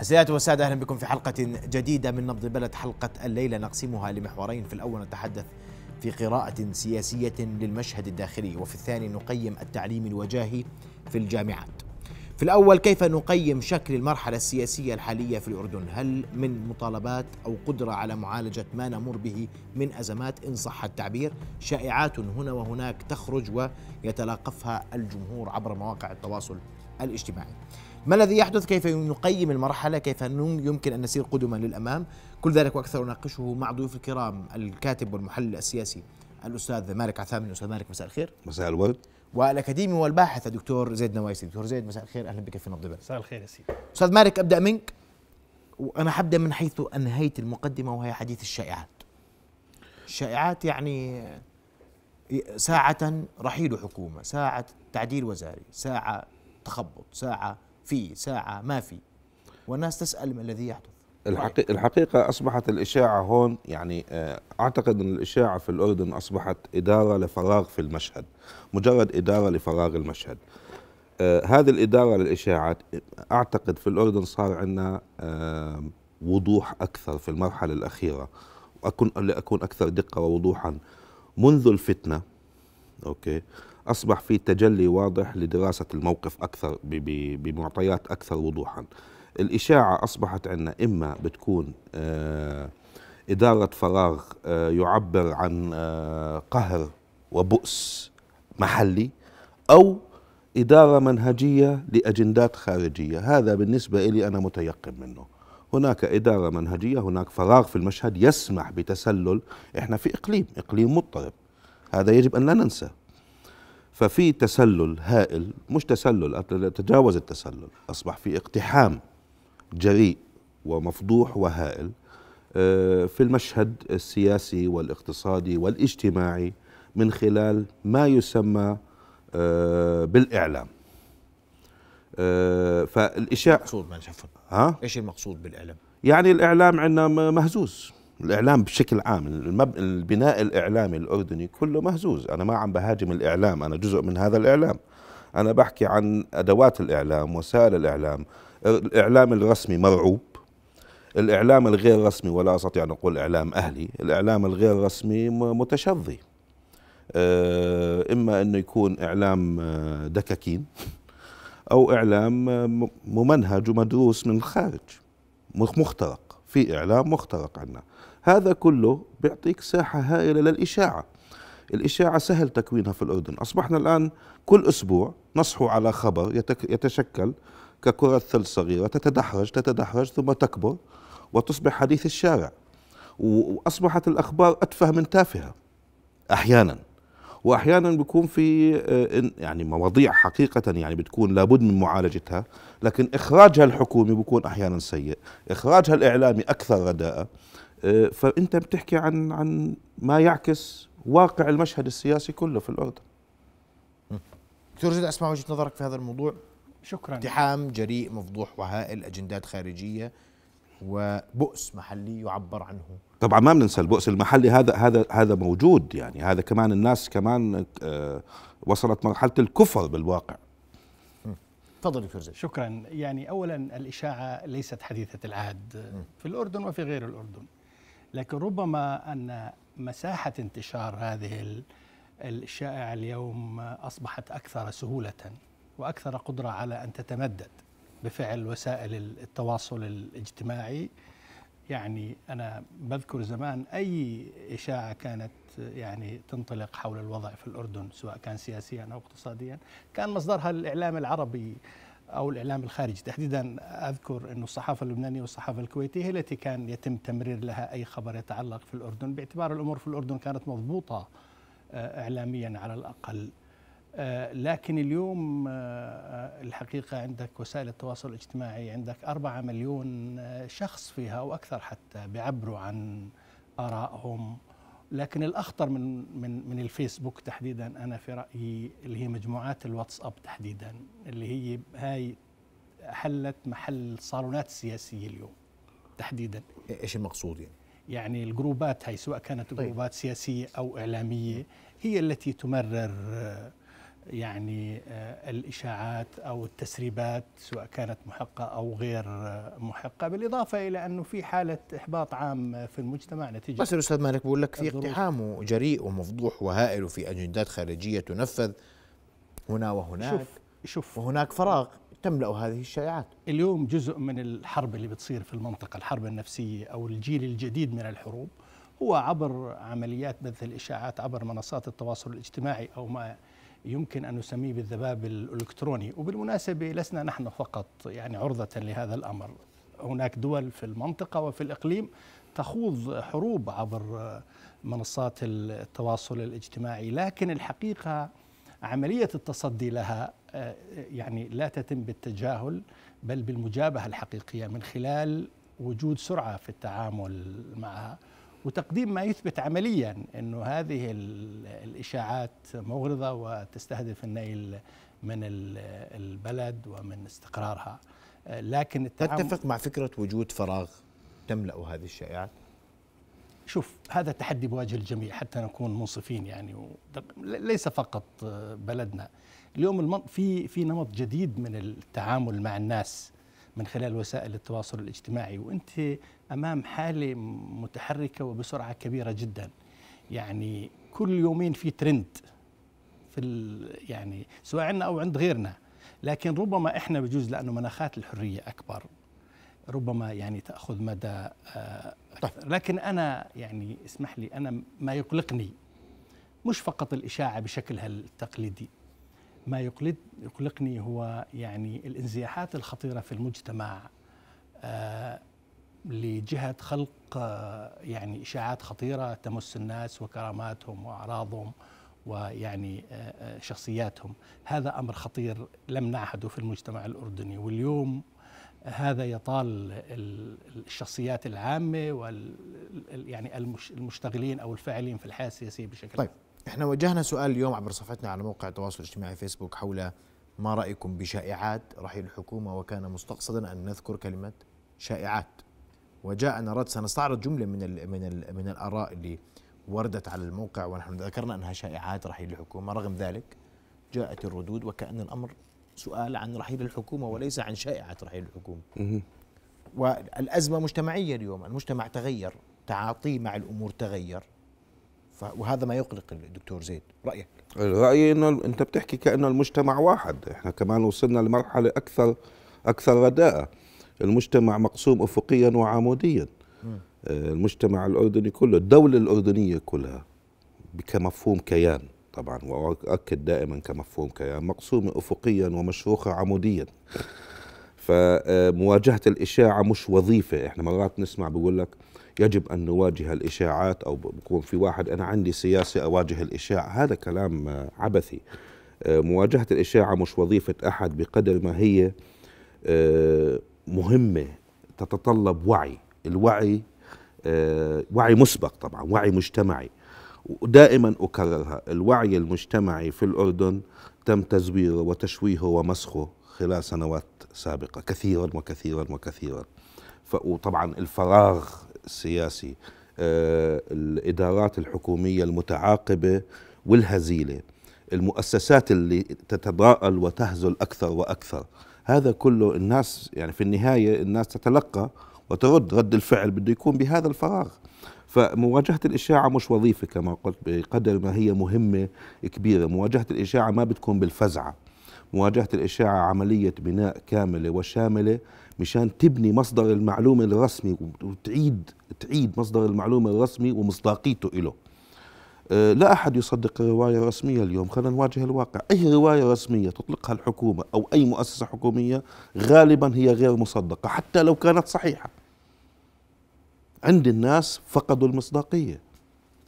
السيدات والسادة أهلا بكم في حلقة جديدة من نبض البلد حلقة الليلة نقسمها لمحورين في الأول نتحدث في قراءة سياسية للمشهد الداخلي وفي الثاني نقيم التعليم الوجاهي في الجامعات في الأول كيف نقيم شكل المرحلة السياسية الحالية في الأردن هل من مطالبات أو قدرة على معالجة ما نمر به من أزمات إن صح التعبير شائعات هنا وهناك تخرج ويتلاقفها الجمهور عبر مواقع التواصل الاجتماعي ما الذي يحدث كيف نقيم المرحلة كيف يمكن أن نسير قدما للأمام كل ذلك وأكثر نناقشه مع ضيوف الكرام الكاتب والمحلل السياسي الأستاذ مالك عثامي أستاذ مالك مساء الخير مساء الورد والأكاديمي والباحث الدكتور زيد نوايسي دكتور زيد مساء الخير أهلا بك في نبض مساء الخير يا سيدي أستاذ مالك أبدأ منك وأنا حبدأ من حيث أنهيت المقدمة وهي حديث الشائعات الشائعات يعني ساعة رحيل حكومة ساعة تعديل وزاري ساعة تخبط ساعة في ساعة ما في والناس تسأل ما الذي يحدث الحقيقة, أصبحت الإشاعة هون يعني آه، أعتقد أن الإشاعة في الأردن أصبحت إدارة لفراغ في المشهد مجرد إدارة لفراغ المشهد آه، هذه الإدارة للإشاعات أعتقد في الأردن صار عندنا آه، وضوح أكثر في المرحلة الأخيرة وأكون لأكون أكثر دقة ووضوحا منذ الفتنة أوكي أصبح في تجلي واضح لدراسة الموقف أكثر بمعطيات أكثر وضوحا الإشاعة أصبحت عندنا إما بتكون آه، إدارة فراغ آه، يعبر عن آه، قهر وبؤس محلي أو إدارة منهجية لأجندات خارجية هذا بالنسبة لي أنا متيقن منه هناك إدارة منهجية هناك فراغ في المشهد يسمح بتسلل إحنا في إقليم إقليم مضطرب هذا يجب أن لا ننسى ففي تسلل هائل مش تسلل تجاوز التسلل أصبح في اقتحام جريء ومفضوح وهائل آه، في المشهد السياسي والاقتصادي والاجتماعي من خلال ما يسمى آه، بالإعلام آه، فالإشاع مقصود ما ها؟ إيش المقصود بالإعلام؟ يعني الإعلام عندنا مهزوز الاعلام بشكل عام المب... البناء الاعلامي الاردني كله مهزوز انا ما عم بهاجم الاعلام انا جزء من هذا الاعلام انا بحكي عن ادوات الاعلام وسائل الاعلام الاعلام الرسمي مرعوب الاعلام الغير رسمي ولا استطيع ان اقول اعلام اهلي الاعلام الغير رسمي متشظي آه، اما انه يكون اعلام آه، دكاكين او اعلام آه، ممنهج ومدروس من الخارج مخترق في اعلام مخترق عندنا هذا كله بيعطيك ساحة هائلة للإشاعة الإشاعة سهل تكوينها في الأردن أصبحنا الآن كل أسبوع نصحو على خبر يتشكل ككرة ثلج صغيرة تتدحرج تتدحرج ثم تكبر وتصبح حديث الشارع وأصبحت الأخبار أتفه من تافهة أحيانا واحيانا بيكون في آه، يعني مواضيع حقيقه يعني بتكون لابد من معالجتها لكن اخراجها الحكومي بيكون احيانا سيء اخراجها الاعلامي اكثر رداءه آه، فانت بتحكي عن عن ما يعكس واقع المشهد السياسي كله في الاردن دكتور جد اسمع وجهه نظرك في هذا الموضوع شكرا اقتحام جريء مفضوح وهائل اجندات خارجيه وبؤس محلي يعبر عنه طبعا ما بننسى البؤس المحلي هذا هذا هذا موجود يعني هذا كمان الناس كمان آه، وصلت مرحله الكفر بالواقع تفضل دكتور زيد شكرا يعني اولا الاشاعه ليست حديثه العهد في الاردن وفي غير الاردن لكن ربما أن مساحة انتشار هذه الشائعة اليوم أصبحت أكثر سهولة وأكثر قدرة على أن تتمدد بفعل وسائل التواصل الاجتماعي يعني أنا بذكر زمان أي إشاعة كانت يعني تنطلق حول الوضع في الأردن سواء كان سياسيا أو اقتصاديا كان مصدرها الإعلام العربي او الاعلام الخارجي تحديدا اذكر انه الصحافه اللبنانيه والصحافه الكويتيه هي التي كان يتم تمرير لها اي خبر يتعلق في الاردن باعتبار الامور في الاردن كانت مضبوطه آه، اعلاميا على الاقل آه، لكن اليوم آه، الحقيقة عندك وسائل التواصل الاجتماعي عندك أربعة مليون شخص فيها أو أكثر حتى بيعبروا عن آرائهم لكن الاخطر من من من الفيسبوك تحديدا انا في رايي اللي هي مجموعات الواتساب تحديدا اللي هي هاي حلت محل صالونات سياسيه اليوم تحديدا ايش المقصود يعني؟ يعني الجروبات هاي سواء كانت طيب. جروبات سياسيه او اعلاميه هي التي تمرر يعني آه، الإشاعات أو التسريبات سواء كانت محقة أو غير آه، محقة بالإضافة إلى أنه في حالة إحباط عام في المجتمع نتيجة بس الأستاذ مالك بقول لك في اقتحام جريء ومفضوح وهائل وفي أجندات خارجية تنفذ هنا وهناك شوف شوف وهناك فراغ تملأ هذه الشائعات اليوم جزء من الحرب اللي بتصير في المنطقة الحرب النفسية أو الجيل الجديد من الحروب هو عبر عمليات بث الإشاعات عبر منصات التواصل الاجتماعي أو ما يمكن أن نسميه بالذباب الإلكتروني وبالمناسبة لسنا نحن فقط يعني عرضة لهذا الأمر هناك دول في المنطقة وفي الإقليم تخوض حروب عبر منصات التواصل الاجتماعي لكن الحقيقة عملية التصدي لها آه، يعني لا تتم بالتجاهل بل بالمجابهة الحقيقية من خلال وجود سرعة في التعامل معها وتقديم ما يثبت عمليا انه هذه الاشاعات مغرضه وتستهدف النيل من البلد ومن استقرارها لكن تتفق مع فكره وجود فراغ تملا هذه الشائعات شوف هذا تحدي بواجه الجميع حتى نكون منصفين يعني ليس فقط بلدنا اليوم في في نمط جديد من التعامل مع الناس من خلال وسائل التواصل الاجتماعي وانت امام حاله متحركه وبسرعه كبيره جدا يعني كل يومين في ترند في يعني سواء عندنا او عند غيرنا لكن ربما احنا بجوز لانه مناخات الحريه اكبر ربما يعني تاخذ مدى آه، طيب. أكثر. لكن انا يعني اسمح لي انا ما يقلقني مش فقط الاشاعه بشكلها التقليدي ما يقلد يقلقني هو يعني الانزياحات الخطيره في المجتمع آه، لجهة خلق آه، يعني إشاعات خطيرة تمس الناس وكراماتهم وأعراضهم ويعني آه، آه، شخصياتهم هذا أمر خطير لم نعهده في المجتمع الأردني واليوم هذا يطال الشخصيات العامة وال يعني المشتغلين أو الفاعلين في الحياة السياسية بشكل طيب احنا وجهنا سؤال اليوم عبر صفحتنا على موقع التواصل الاجتماعي فيسبوك حول ما رأيكم بشائعات رحيل الحكومة وكان مستقصدا أن نذكر كلمة شائعات وجاءنا رد سنستعرض جمله من الـ من الـ من الاراء اللي وردت على الموقع ونحن ذكرنا انها شائعات رحيل الحكومه رغم ذلك جاءت الردود وكان الامر سؤال عن رحيل الحكومه وليس عن شائعه رحيل الحكومه والازمه مجتمعيه اليوم المجتمع تغير تعاطيه مع الامور تغير وهذا ما يقلق الدكتور زيد رايك رايي انه انت بتحكي كانه المجتمع واحد احنا كمان وصلنا لمرحله اكثر اكثر رداءه المجتمع مقسوم افقيا وعموديا المجتمع الاردني كله الدوله الاردنيه كلها كمفهوم كيان طبعا واؤكد دائما كمفهوم كيان مقسومه افقيا ومشروخه عموديا فمواجهه الاشاعه مش وظيفه احنا مرات نسمع بقول لك يجب ان نواجه الاشاعات او بكون في واحد انا عندي سياسه اواجه الاشاعه هذا كلام عبثي مواجهه الاشاعه مش وظيفه احد بقدر ما هي آه، مهمه تتطلب وعي الوعي آه، وعي مسبق طبعا وعي مجتمعي ودائما اكررها الوعي المجتمعي في الاردن تم تزويره وتشويهه ومسخه خلال سنوات سابقه كثيرا وكثيرا وكثيرا وطبعا الفراغ السياسي آه، الادارات الحكوميه المتعاقبه والهزيله المؤسسات اللي تتضاءل وتهزل اكثر واكثر هذا كله الناس يعني في النهايه الناس تتلقى وترد رد الفعل بده يكون بهذا الفراغ فمواجهة الإشاعة مش وظيفة كما قلت بقدر ما هي مهمة كبيرة مواجهة الإشاعة ما بتكون بالفزعة مواجهة الإشاعة عملية بناء كاملة وشاملة مشان تبني مصدر المعلومة الرسمي وتعيد تعيد مصدر المعلومة الرسمي ومصداقيته إله آه، لا أحد يصدق رواية رسمية اليوم خلينا نواجه الواقع أي رواية رسمية تطلقها الحكومة أو أي مؤسسة حكومية غالبا هي غير مصدقة حتى لو كانت صحيحة عند الناس فقدوا المصداقية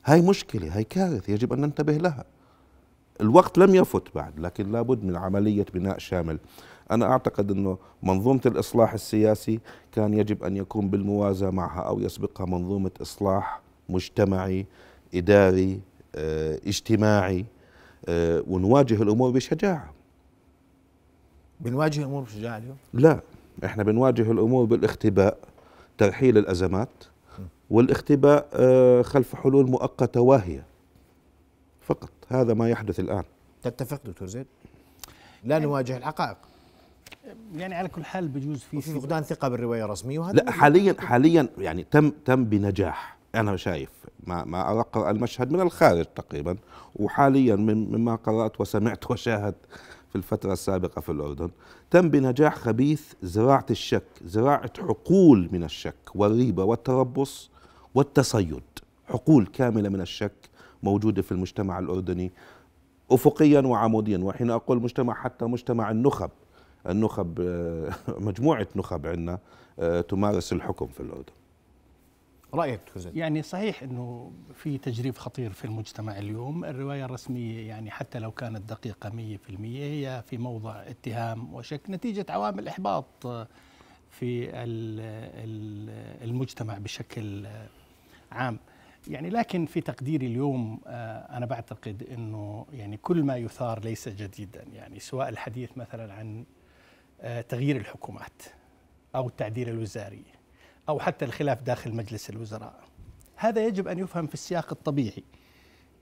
هاي مشكلة هاي كارثة يجب أن ننتبه لها الوقت لم يفت بعد لكن لابد من عملية بناء شامل أنا أعتقد أنه منظومة الإصلاح السياسي كان يجب أن يكون بالموازاة معها أو يسبقها منظومة إصلاح مجتمعي إداري آه، اجتماعي آه، ونواجه الأمور بشجاعة بنواجه الأمور بشجاعة اليوم؟ لا احنا بنواجه الأمور بالاختباء ترحيل الأزمات والاختباء آه، خلف حلول مؤقتة واهية فقط هذا ما يحدث الآن تتفق دكتور زيد؟ لا يعني نواجه الحقائق يعني على كل حال بجوز في فقدان ثقة بالرواية الرسمية وهذا لا حاليا حاليا يعني تم تم بنجاح انا شايف ما ما اقرا المشهد من الخارج تقريبا وحاليا مما قرات وسمعت وشاهدت في الفترة السابقة في الأردن تم بنجاح خبيث زراعة الشك زراعة حقول من الشك والريبة والتربص والتصيد حقول كاملة من الشك موجودة في المجتمع الأردني أفقيا وعموديا وحين أقول مجتمع حتى مجتمع النخب النخب آه، مجموعة نخب عندنا آه، تمارس الحكم في الأردن رايك دكتور زيد يعني صحيح انه في تجريف خطير في المجتمع اليوم الروايه الرسميه يعني حتى لو كانت دقيقه 100% هي في موضع اتهام وشك نتيجه عوامل احباط في المجتمع بشكل عام يعني لكن في تقديري اليوم آه، انا بعتقد انه يعني كل ما يثار ليس جديدا يعني سواء الحديث مثلا عن آه، تغيير الحكومات او التعديل الوزاري أو حتى الخلاف داخل مجلس الوزراء هذا يجب أن يفهم في السياق الطبيعي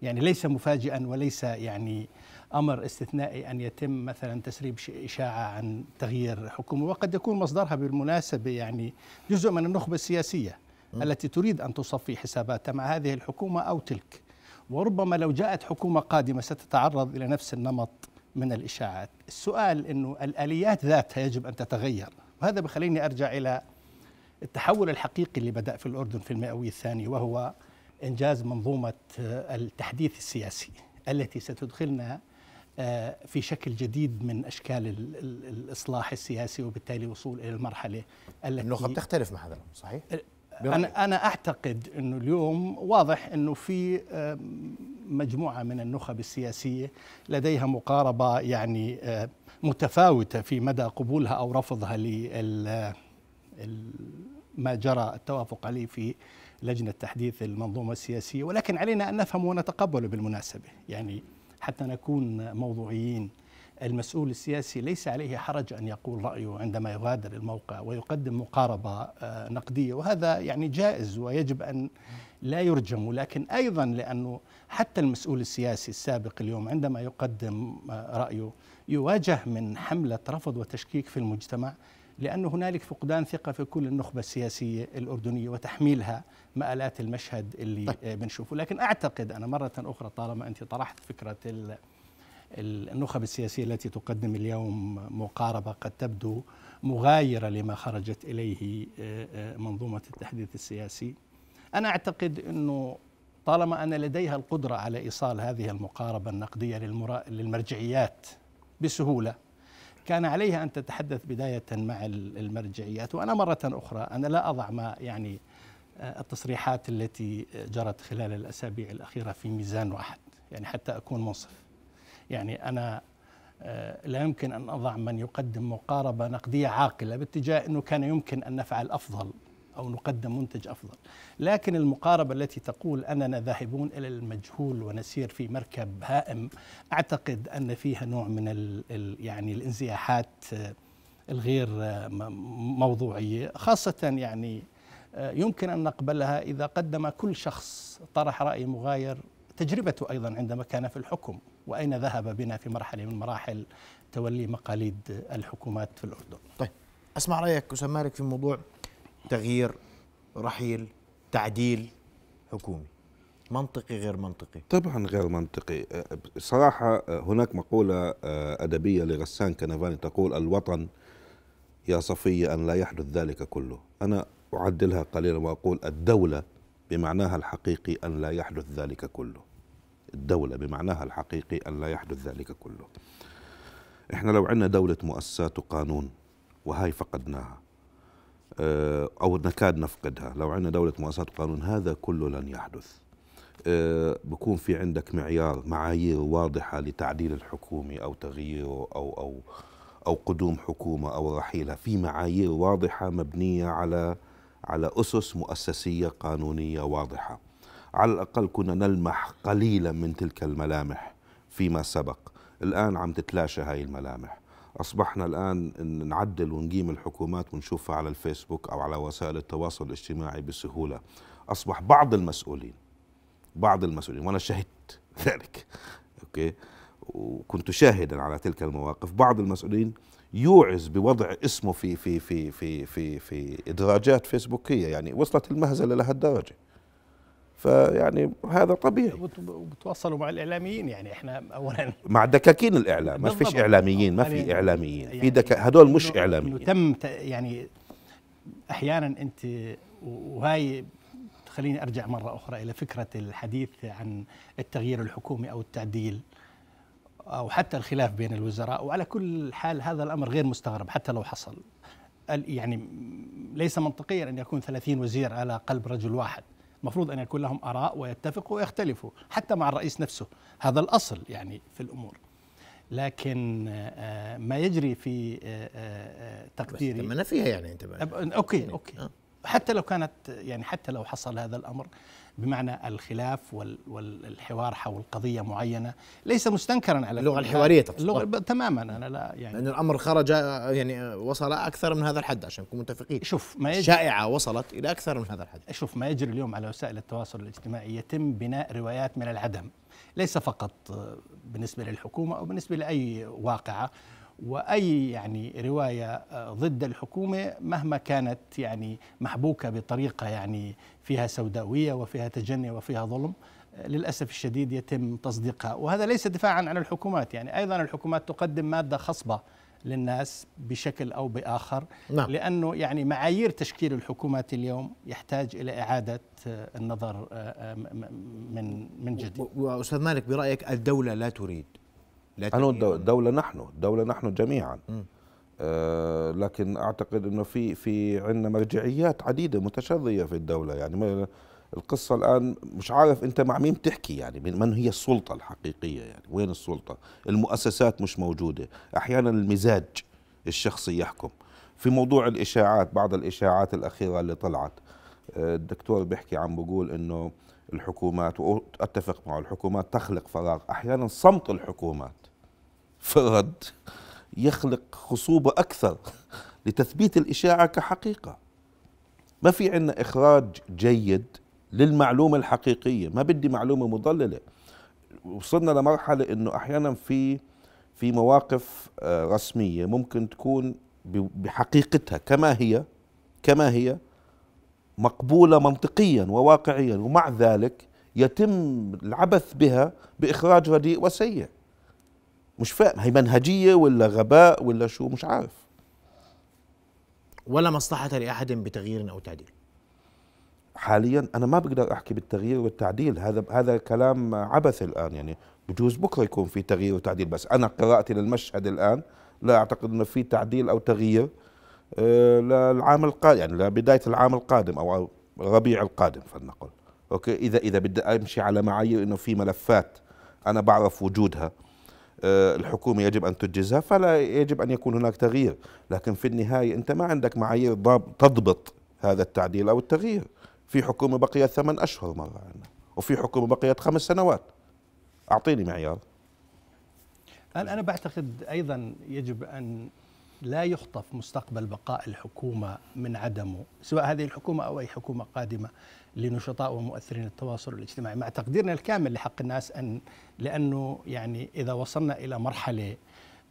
يعني ليس مفاجئا وليس يعني امر استثنائي ان يتم مثلا تسريب اشاعه عن تغيير حكومه وقد يكون مصدرها بالمناسبه يعني جزء من النخبه السياسيه التي تريد ان تصفي حساباتها مع هذه الحكومه او تلك وربما لو جاءت حكومه قادمه ستتعرض الى نفس النمط من الاشاعات السؤال انه الاليات ذاتها يجب ان تتغير وهذا بخليني ارجع الى التحول الحقيقي اللي بدأ في الأردن في المئوي الثاني وهو إنجاز منظومة آه، التحديث السياسي التي ستدخلنا آه، في شكل جديد من أشكال الإصلاح السياسي وبالتالي وصول إلى المرحلة التي النخب بتختلف مع هذا صحيح؟ برأيك. أنا أنا أعتقد أنه اليوم واضح أنه في آه، مجموعة من النخب السياسية لديها مقاربة يعني متفاوتة في مدى قبولها أو رفضها لل ما جرى التوافق عليه في لجنة تحديث المنظومة السياسية ولكن علينا أن نفهم ونتقبله بالمناسبة يعني حتى نكون موضوعيين المسؤول السياسي ليس عليه حرج أن يقول رأيه عندما يغادر الموقع ويقدم مقاربة آه، نقدية وهذا يعني جائز ويجب أن لا يرجم ولكن أيضا لأنه حتى المسؤول السياسي السابق اليوم عندما يقدم آه، رأيه يواجه من حملة رفض وتشكيك في المجتمع لأن هنالك فقدان ثقة في كل النخبة السياسية الأردنية وتحميلها مآلات المشهد اللي طيب. آه، بنشوفه لكن أعتقد أنا مرة أخرى طالما أنت طرحت فكرة النخب السياسية التي تقدم اليوم مقاربة قد تبدو مغايرة لما خرجت إليه آه، آه، منظومة التحديث السياسي أنا أعتقد أنه طالما أن لديها القدرة على إيصال هذه المقاربة النقدية للمرجعيات بسهولة كان عليها أن تتحدث بداية مع المرجعيات وأنا مرة أخرى أنا لا أضع ما يعني آه، التصريحات التي جرت خلال الأسابيع الأخيرة في ميزان واحد يعني حتى أكون منصف يعني أنا آه، لا يمكن أن أضع من يقدم مقاربة نقدية عاقلة باتجاه أنه كان يمكن أن نفعل أفضل أو نقدم منتج أفضل لكن المقاربة التي تقول أننا ذاهبون إلى المجهول ونسير في مركب هائم أعتقد أن فيها نوع من ال يعني الانزياحات آه، الغير آه، موضوعية خاصة يعني آه، يمكن أن نقبلها إذا قدم كل شخص طرح رأي مغاير تجربته أيضا عندما كان في الحكم وأين ذهب بنا في مرحلة من مراحل تولي مقاليد الحكومات في الأردن طيب أسمع رأيك أستاذ مالك في موضوع تغيير رحيل تعديل حكومي منطقي غير منطقي طبعا غير منطقي أه، صراحة أه، هناك مقولة أه، أدبية لغسان كنفاني تقول الوطن يا صفية أن لا يحدث ذلك كله أنا أعدلها قليلا وأقول الدولة بمعناها الحقيقي أن لا يحدث ذلك كله الدولة بمعناها الحقيقي أن لا يحدث ذلك كله احنا لو عندنا دولة مؤسسات وقانون وهاي فقدناها آه، أو نكاد نفقدها لو عندنا دولة مؤسسات قانون هذا كله لن يحدث آه، بكون في عندك معيار معايير واضحة لتعديل الحكومة أو تغييره أو أو أو قدوم حكومة أو رحيلها في معايير واضحة مبنية على على أسس مؤسسية قانونية واضحة على الأقل كنا نلمح قليلا من تلك الملامح فيما سبق الآن عم تتلاشى هاي الملامح أصبحنا الآن إن نعدل ونقيم الحكومات ونشوفها على الفيسبوك أو على وسائل التواصل الاجتماعي بسهولة أصبح بعض المسؤولين بعض المسؤولين وأنا شهدت ذلك أوكي وكنت شاهدا على تلك المواقف بعض المسؤولين يوعز بوضع اسمه في في في في في في ادراجات فيسبوكيه يعني وصلت المهزله لهالدرجه فيعني هذا طبيعي وبتواصلوا مع الاعلاميين يعني احنا اولا مع دكاكين الاعلام ما فيش اعلاميين ما يعني في اعلاميين يعني في دك... هدول مش اعلاميين تم يعني احيانا انت وهاي خليني ارجع مره اخرى الى فكره الحديث عن التغيير الحكومي او التعديل او حتى الخلاف بين الوزراء وعلى كل حال هذا الامر غير مستغرب حتى لو حصل يعني ليس منطقيا ان يكون 30 وزير على قلب رجل واحد المفروض أن يكون لهم آراء ويتفقوا ويختلفوا حتى مع الرئيس نفسه هذا الأصل يعني في الأمور لكن آه، آه، ما يجري في آه، تقديري بس فيها يعني انت اوكي يعني، اوكي حتى لو كانت يعني حتى لو حصل هذا الامر بمعنى الخلاف والحوار حول قضيه معينه ليس مستنكرا على اللغه الحواريه تقصد اللغه تماما انا لا يعني لان الامر خرج يعني وصل اكثر من هذا الحد عشان نكون متفقين شوف ما يجري شائعه وصلت الى اكثر من هذا الحد شوف ما يجري اليوم على وسائل التواصل الاجتماعي يتم بناء روايات من العدم ليس فقط بالنسبه للحكومه او بالنسبه لاي واقعه واي يعني روايه آه، ضد الحكومه مهما كانت يعني محبوكه بطريقه يعني فيها سوداويه وفيها تجني وفيها ظلم آه، للاسف الشديد يتم تصديقها وهذا ليس دفاعا عن الحكومات يعني ايضا الحكومات تقدم ماده خصبه للناس بشكل او باخر نعم. لانه يعني معايير تشكيل الحكومات اليوم يحتاج الى اعاده آه، النظر من من جديد واستاذ مالك برايك الدوله لا تريد لا أنا الدولة نحن الدولة نحن جميعا م. آه لكن أعتقد أنه في في عندنا مرجعيات عديدة متشظية في الدولة يعني القصة الآن مش عارف أنت مع مين تحكي يعني من هي السلطة الحقيقية يعني وين السلطة المؤسسات مش موجودة أحيانا المزاج الشخصي يحكم في موضوع الإشاعات بعض الإشاعات الأخيرة اللي طلعت آه، الدكتور بيحكي عم بقول أنه الحكومات وأتفق معه الحكومات تخلق فراغ أحيانا صمت الحكومات في الرد يخلق خصوبة أكثر لتثبيت الإشاعة كحقيقة ما في عنا إخراج جيد للمعلومة الحقيقية ما بدي معلومة مضللة وصلنا لمرحلة أنه أحيانا في في مواقف آه، رسمية ممكن تكون بحقيقتها كما هي كما هي مقبولة منطقيا وواقعيا ومع ذلك يتم العبث بها بإخراج رديء وسيء مش فاهم هي منهجيه ولا غباء ولا شو مش عارف ولا مصلحه لاحد بتغيير او تعديل حاليا انا ما بقدر احكي بالتغيير والتعديل هذا هذا كلام عبث الان يعني بجوز بكره يكون في تغيير وتعديل بس انا قراءتي للمشهد الان لا اعتقد انه في تعديل او تغيير آه، للعام القادم يعني لبدايه العام القادم او ربيع القادم فلنقل اوكي اذا اذا بدي امشي على معايير انه في ملفات انا بعرف وجودها آه، الحكومة يجب أن تنجزها فلا يجب أن يكون هناك تغيير لكن في النهاية أنت ما عندك معايير تضبط هذا التعديل أو التغيير في حكومة بقيت ثمان أشهر مرة عندنا وفي حكومة بقيت خمس سنوات أعطيني معيار أنا أنا بعتقد أيضا يجب أن لا يخطف مستقبل بقاء الحكومة من عدمه سواء هذه الحكومة أو أي حكومة قادمة لنشطاء ومؤثرين التواصل الاجتماعي مع تقديرنا الكامل لحق الناس أن لأنه يعني إذا وصلنا إلى مرحلة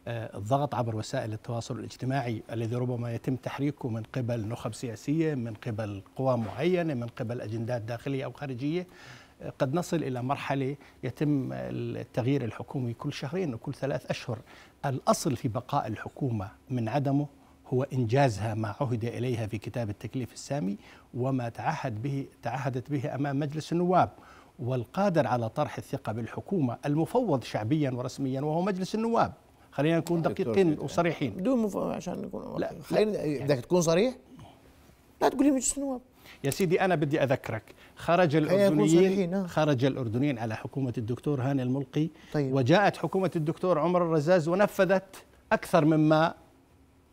آه، الضغط عبر وسائل التواصل الاجتماعي الذي ربما يتم تحريكه من قبل نخب سياسية من قبل قوى معينة من قبل أجندات داخلية أو خارجية قد نصل إلى مرحلة يتم التغيير الحكومي كل شهرين وكل ثلاث أشهر الأصل في بقاء الحكومة من عدمه هو إنجازها ما عهد إليها في كتاب التكليف السامي وما تعهد به تعهدت به أمام مجلس النواب والقادر على طرح الثقة بالحكومة المفوض شعبيا ورسميا وهو مجلس النواب خلينا نكون دقيقين وصريحين بدون مفوض عشان نكون لا خلينا بدك تكون صريح لا تقول لي مجلس النواب يا سيدي أنا بدي أذكرك خرج الأردنيين آه. خرج الأردنيين على حكومة الدكتور هاني الملقي طيب. وجاءت حكومة الدكتور عمر الرزاز ونفذت أكثر مما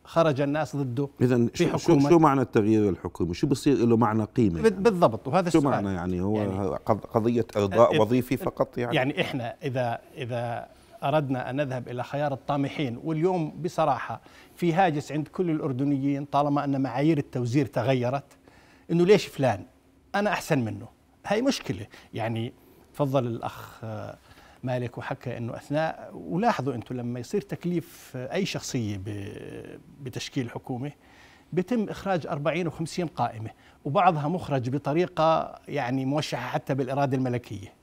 خرج الناس ضده اذا في حكومة شو معنى التغيير الحكومي؟ شو بصير له معنى قيمه؟ يعني؟ بالضبط وهذا شو السؤال شو معنى يعني هو يعني قضيه ارضاء وظيفي فقط يعني يعني احنا اذا اذا اردنا ان نذهب الى خيار الطامحين واليوم بصراحه في هاجس عند كل الاردنيين طالما ان معايير التوزير تغيرت انه ليش فلان انا احسن منه هاي مشكله يعني تفضل الاخ آه، مالك وحكى انه اثناء ولاحظوا انتم لما يصير تكليف آه، اي شخصيه بتشكيل حكومه بيتم اخراج 40 و50 قائمه وبعضها مخرج بطريقه يعني موشحه حتى بالاراده الملكيه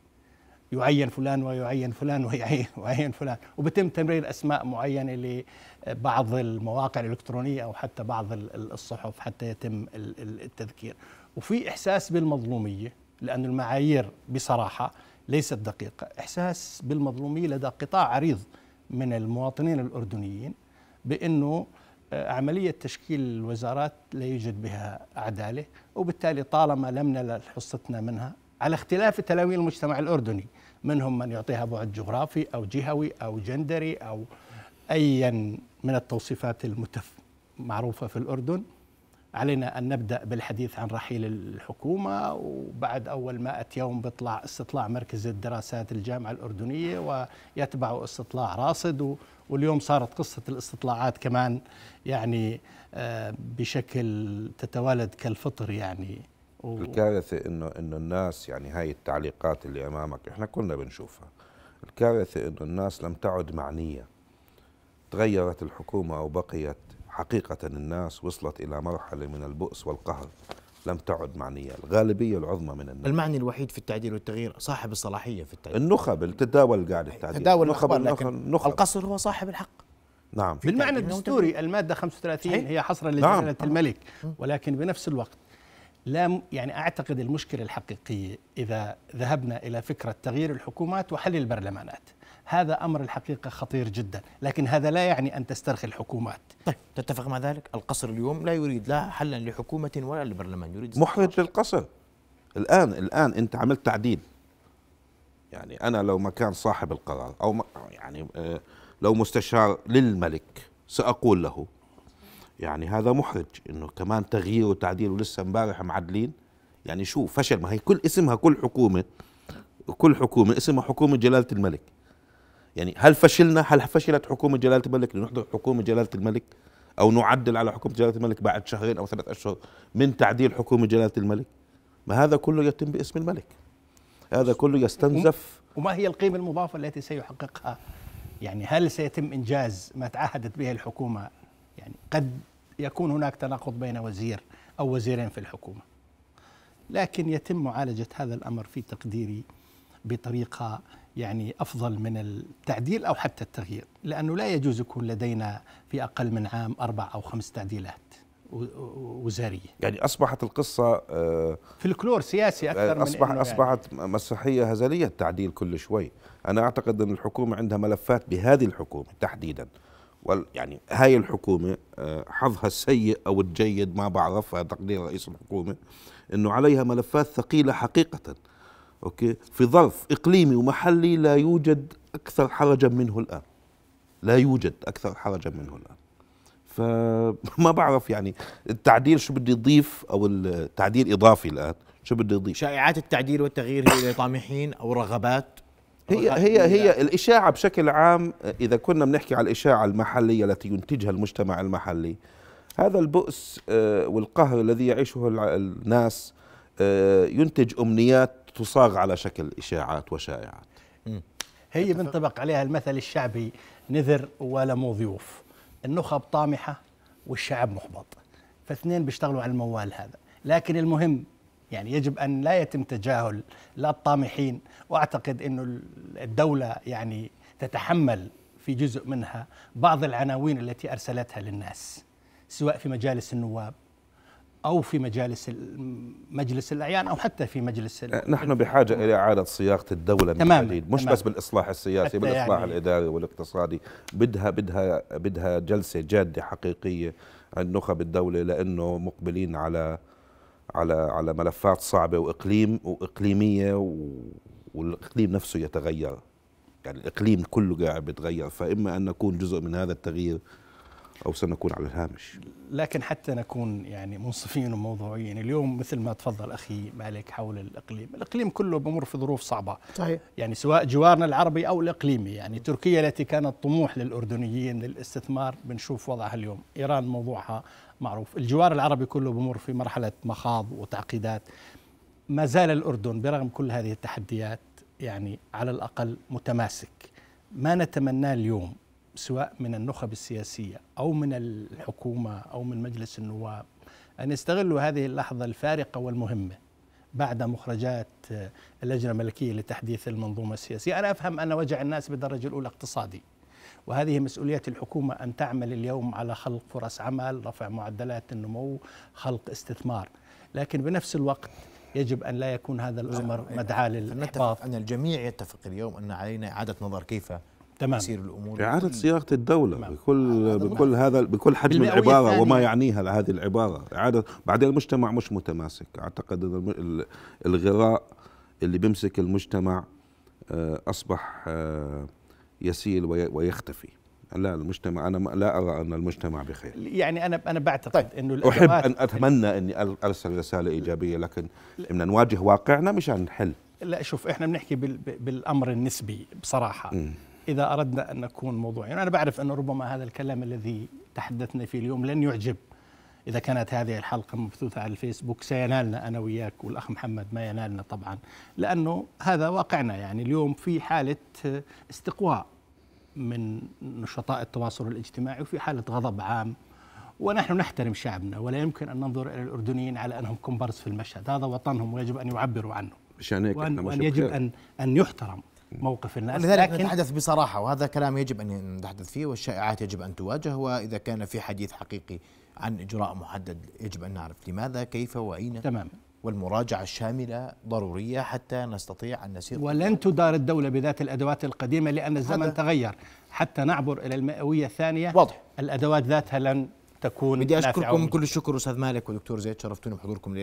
يعين فلان ويعين فلان ويعين ويعين فلان وبتم تمرير اسماء معينه لبعض المواقع الالكترونيه او حتى بعض الصحف حتى يتم التذكير وفي احساس بالمظلوميه لأن المعايير بصراحه ليست دقيقه احساس بالمظلوميه لدى قطاع عريض من المواطنين الاردنيين بانه آه، عملية تشكيل الوزارات لا يوجد بها عدالة وبالتالي طالما لم ننل حصتنا منها على اختلاف تلاوين المجتمع الأردني منهم من يعطيها بعد جغرافي أو جهوي أو جندري أو أيا من التوصيفات المتف معروفة في الأردن علينا أن نبدأ بالحديث عن رحيل الحكومة وبعد أول مائة يوم بيطلع استطلاع مركز الدراسات الجامعة الأردنية ويتبع استطلاع راصد واليوم صارت قصة الاستطلاعات كمان يعني آه، بشكل تتوالد كالفطر يعني الكارثه انه انه الناس يعني هاي التعليقات اللي امامك احنا كلنا بنشوفها الكارثه انه الناس لم تعد معنيه تغيرت الحكومه او بقيت حقيقه الناس وصلت الى مرحله من البؤس والقهر لم تعد معنيه، الغالبيه العظمى من الناس المعني الوحيد في التعديل والتغيير صاحب الصلاحيه في التعديل النخب اللي تداول قاعده التعديل تداول النخب, النخب, النخب القصر هو صاحب الحق نعم بالمعنى الدستوري المادة 35 هي حصرا لجلالة نعم. الملك نعم. ولكن بنفس الوقت لا يعني اعتقد المشكله الحقيقيه اذا ذهبنا الى فكره تغيير الحكومات وحل البرلمانات هذا امر الحقيقه خطير جدا لكن هذا لا يعني ان تسترخي الحكومات طيب تتفق مع ذلك القصر اليوم لا يريد لا حلا لحكومه ولا لبرلمان يريد محرج للقصر الان الان انت عملت تعديل يعني انا لو مكان صاحب القرار او يعني آه، لو مستشار للملك ساقول له يعني هذا محرج انه كمان تغيير وتعديل ولسه امبارح معدلين يعني شو فشل ما هي كل اسمها كل حكومه كل حكومه اسمها حكومه جلاله الملك يعني هل فشلنا هل فشلت حكومه جلاله الملك لنحضر حكومه جلاله الملك او نعدل على حكومه جلاله الملك بعد شهرين او ثلاث اشهر من تعديل حكومه جلاله الملك ما هذا كله يتم باسم الملك هذا كله يستنزف وما هي القيمه المضافه التي سيحققها يعني هل سيتم انجاز ما تعهدت به الحكومه يعني قد يكون هناك تناقض بين وزير أو وزيرين في الحكومة لكن يتم معالجة هذا الأمر في تقديري بطريقة يعني أفضل من التعديل أو حتى التغيير لأنه لا يجوز يكون لدينا في أقل من عام أربع أو خمس تعديلات وزارية يعني أصبحت القصة آه، فلكلور سياسي أكثر أصبح من يعني. أصبحت يعني مسرحية هزلية التعديل كل شوي أنا أعتقد أن الحكومة عندها ملفات بهذه الحكومة تحديدا يعني هاي الحكومة آه، حظها السيء أو الجيد ما بعرف تقدير رئيس الحكومة أنه عليها ملفات ثقيلة حقيقة أوكي في ظرف إقليمي ومحلي لا يوجد أكثر حرجا منه الآن لا يوجد أكثر حرجا منه الآن فما بعرف يعني التعديل شو بدي يضيف أو التعديل إضافي الآن شو بدي يضيف شائعات التعديل والتغيير هي طامحين أو رغبات هي هي هي الاشاعه بشكل عام اذا كنا بنحكي على الاشاعه المحليه التي ينتجها المجتمع المحلي هذا البؤس آه، والقهر الذي يعيشه الناس آه، ينتج امنيات تصاغ على شكل اشاعات وشائعات هي بينطبق عليها المثل الشعبي نذر ولا مو ضيوف النخب طامحه والشعب محبط فاثنين بيشتغلوا على الموال هذا لكن المهم يعني يجب أن لا يتم تجاهل لا الطامحين وأعتقد انه الدولة يعني تتحمل في جزء منها بعض العناوين التي أرسلتها للناس سواء في مجالس النواب أو في مجالس مجلس الأعيان أو حتى في مجلس أه، نحن بحاجة إلى إعادة صياغة الدولة من تمام جديد مش تمام بس بالإصلاح السياسي بالإصلاح يعني الإداري والاقتصادي بدها بدها بدها جلسة جادة حقيقية النخب الدولة لأنه مقبلين على على على ملفات صعبه واقليم واقليميه والاقليم نفسه يتغير يعني الاقليم كله قاعد بيتغير فاما ان نكون جزء من هذا التغيير او سنكون على الهامش لكن حتى نكون يعني منصفين وموضوعيين يعني اليوم مثل ما تفضل اخي مالك حول الاقليم الاقليم كله بمر في ظروف صعبه صحيح يعني سواء جوارنا العربي او الاقليمي يعني تركيا التي كانت طموح للاردنيين للاستثمار بنشوف وضعها اليوم ايران موضوعها معروف الجوار العربي كله بمر في مرحلة مخاض وتعقيدات ما زال الأردن برغم كل هذه التحديات يعني على الأقل متماسك ما نتمناه اليوم سواء من النخب السياسية أو من الحكومة أو من مجلس النواب أن يستغلوا هذه اللحظة الفارقة والمهمة بعد مخرجات آه، اللجنة الملكية لتحديث المنظومة السياسية أنا أفهم أن وجع الناس بالدرجة الأولى اقتصادي وهذه مسؤولية الحكومة أن تعمل اليوم على خلق فرص عمل رفع معدلات النمو خلق استثمار لكن بنفس الوقت يجب ان لا يكون هذا الامر إيه، مدعاه للاحباط ان الجميع يتفق اليوم ان علينا اعاده نظر كيف تمام تسير الامور اعاده صياغه الدوله تمام. بكل بكل هذا بكل حجم العباره وما يعنيها هذه العباره اعاده بعدين المجتمع مش متماسك اعتقد ان الغراء اللي بيمسك المجتمع آه، اصبح آه، يسيل ويختفي لا المجتمع انا لا ارى ان المجتمع بخير يعني انا انا بعتقد طيب. انه احب ان اتمنى اني ارسل رساله ايجابيه لكن بدنا نواجه واقعنا مشان نحل لا شوف احنا بنحكي بالامر النسبي بصراحه م. اذا اردنا ان نكون موضوعيين يعني انا بعرف انه ربما هذا الكلام الذي تحدثنا فيه اليوم لن يعجب إذا كانت هذه الحلقة مبثوثة على الفيسبوك سينالنا أنا وياك والأخ محمد ما ينالنا طبعا لأنه هذا واقعنا يعني اليوم في حالة استقواء من نشطاء التواصل الاجتماعي وفي حالة غضب عام ونحن نحترم شعبنا ولا يمكن أن ننظر إلى الأردنيين على أنهم كومبارس في المشهد هذا وطنهم ويجب أن يعبروا عنه مشان هيك وأن, وأن يجب أن, أن يحترم موقف الناس لذلك نتحدث بصراحة وهذا كلام يجب أن نتحدث فيه والشائعات يجب أن تواجه وإذا كان في حديث حقيقي عن إجراء محدد يجب أن نعرف لماذا كيف وأين تمام والمراجعة الشاملة ضرورية حتى نستطيع أن نسير ولن تدار الدولة بذات الأدوات القديمة لأن الزمن تغير حتى نعبر إلى المئوية الثانية واضح الأدوات ذاتها لن تكون بدي أشكركم كل الشكر أستاذ مالك ودكتور زيد شرفتوني بحضوركم